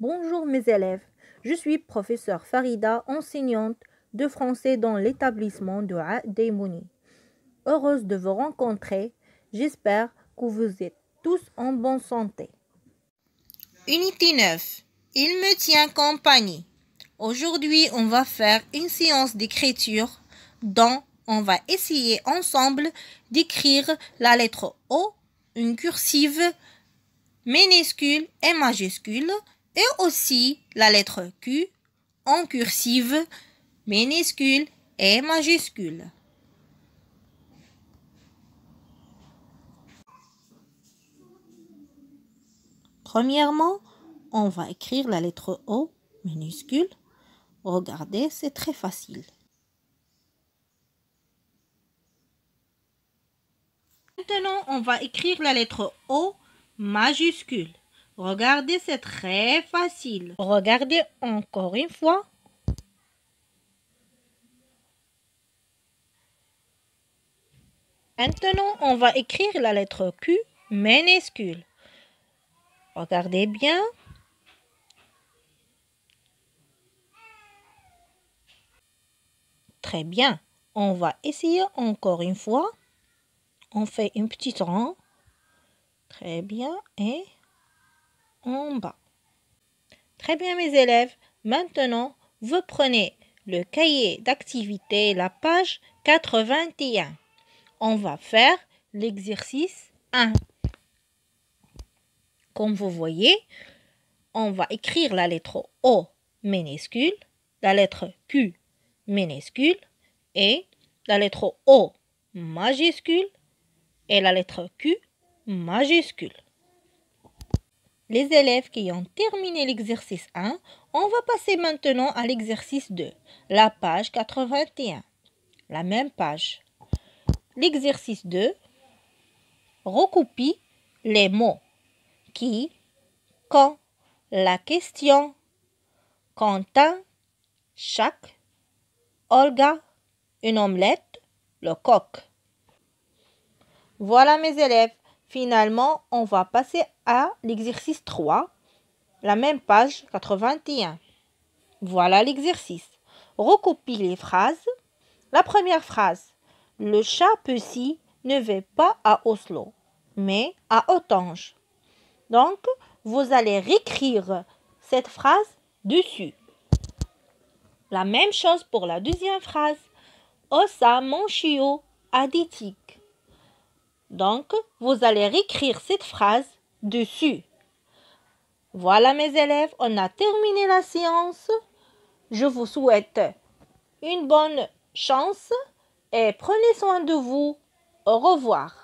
Bonjour mes élèves, je suis professeur Farida, enseignante de français dans l'établissement de Ademouni. Heureuse de vous rencontrer, j'espère que vous êtes tous en bonne santé. Unité 9. Il me tient compagnie. Aujourd'hui, on va faire une séance d'écriture dont on va essayer ensemble d'écrire la lettre O, une cursive, minuscule et majuscule, et aussi la lettre Q en cursive, minuscule et majuscule. Premièrement, on va écrire la lettre O minuscule. Regardez, c'est très facile. Maintenant, on va écrire la lettre O majuscule. Regardez, c'est très facile. Regardez encore une fois. Maintenant, on va écrire la lettre Q minuscule. Regardez bien. Très bien. On va essayer encore une fois. On fait une petite rang. Très bien. Et bas. Très bien mes élèves, maintenant vous prenez le cahier d'activité, la page 81. On va faire l'exercice 1. Comme vous voyez, on va écrire la lettre O minuscule, la lettre Q minuscule et la lettre O majuscule et la lettre Q majuscule les élèves qui ont terminé l'exercice 1, on va passer maintenant à l'exercice 2, la page 81, la même page. L'exercice 2 recopie les mots qui, quand, la question, Quentin, chaque, Olga, une omelette, le coq. Voilà mes élèves. Finalement, on va passer à l'exercice 3, la même page 81. Voilà l'exercice. Recopie les phrases. La première phrase. Le chat petit ne va pas à Oslo, mais à Otange. Donc, vous allez réécrire cette phrase dessus. La même chose pour la deuxième phrase. Osa mon chiot aditique. Donc, vous allez réécrire cette phrase dessus. Voilà mes élèves, on a terminé la séance. Je vous souhaite une bonne chance et prenez soin de vous. Au revoir.